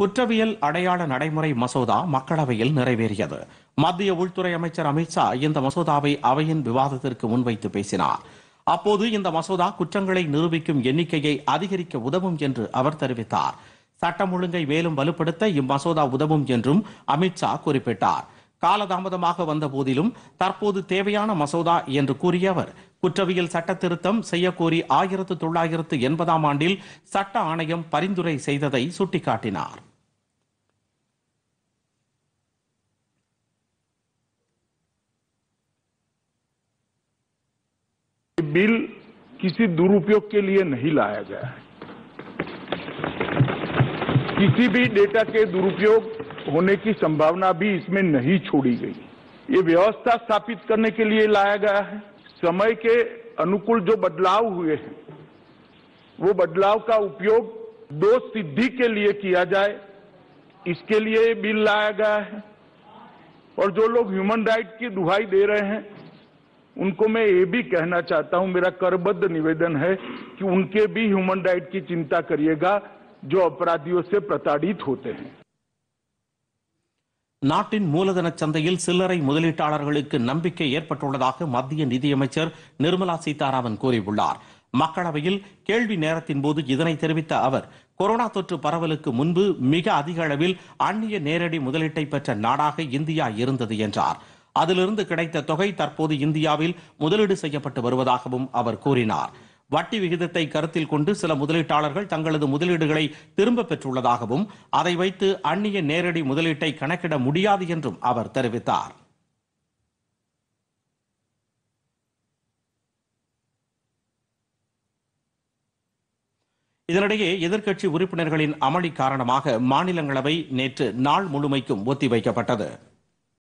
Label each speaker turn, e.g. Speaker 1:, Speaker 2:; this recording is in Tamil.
Speaker 1: குற்றவியல் அடையாள நடைமுறை மசோதா மக்களவையில் நிறைவேறியது மத்திய உள்துறை அமைச்சர் அமித்ஷா இந்த மசோதாவை அவையின் விவாதத்திற்கு முன்வைத்து பேசினார் அப்போது இந்த மசோதா குற்றங்களை நிரூபிக்கும் எண்ணிக்கையை அதிகரிக்க உதவும் என்று அவர் தெரிவித்தார் சட்டம் ஒழுங்கை மேலும் வலுப்படுத்த இம்மசோதா உதவும் என்றும் அமித்ஷா குறிப்பிட்டார் காலதாமதமாக வந்த போதிலும் தற்போது தேவையான மசோதா என்று கூறிய அவர் குற்றவியல் சட்ட திருத்தம் செய்யக்கோரி ஆயிரத்து தொள்ளாயிரத்து எண்பதாம் ஆண்டில் சட்ட ஆணையம் பரிந்துரை செய்ததை சுட்டிக்காட்டினார்
Speaker 2: बिल किसी दुरुपयोग के लिए नहीं लाया गया है किसी भी डेटा के दुरुपयोग होने की संभावना भी इसमें नहीं छोड़ी गई ये व्यवस्था स्थापित करने के लिए लाया गया है समय के अनुकूल जो बदलाव हुए हैं वो बदलाव का उपयोग दो सिद्धि के लिए किया जाए इसके लिए बिल लाया गया है और जो लोग ह्यूमन राइट की दुहाई दे रहे हैं उनको मैं ये भी कहना चाहता हूं मेरा करबद्ध निवेदन है कि उनके भी ह्यूमन राइट की चिंता करिएगा जो अपराधियों से
Speaker 1: प्रताड़ित होते हैं நாட்டின் மூலதன சந்தையில் சில்லறை முதலீட்டாளர்களுக்கு நம்பிக்கை ஏற்பட்டுள்ளதாக மத்திய நிதியமைச்சர் நிர்மலா சீதாராமன் கூறியுள்ளார் மக்களவையில் கேள்வி நேரத்தின் போது இதனை தெரிவித்த அவர் கொரோனா தொற்று பரவலுக்கு முன்பு மிக அதிக அளவில் அந்நிய நேரடி முதலீட்டை பெற்ற நாடாக இந்தியா இருந்தது என்றார் அதிலிருந்து கிடைத்த தொகை தற்போது இந்தியாவில் முதலீடு செய்யப்பட்டு வருவதாகவும் அவர் கூறினார் வட்டி விகிதத்தை கருத்தில் கொண்டு சில முதலீட்டாளர்கள் தங்களது முதலீடுகளை திரும்ப பெற்றுள்ளதாகவும் அதை வைத்து அந்நிய நேரடி முதலீட்டை கணக்கிட முடியாது என்றும் அவர் தெரிவித்தார் இதனிடையே எதிர்க்கட்சி உறுப்பினர்களின் அமளி காரணமாக மாநிலங்களவை நேற்று நாள் முழுமைக்கும் ஒத்திவைக்கப்பட்டது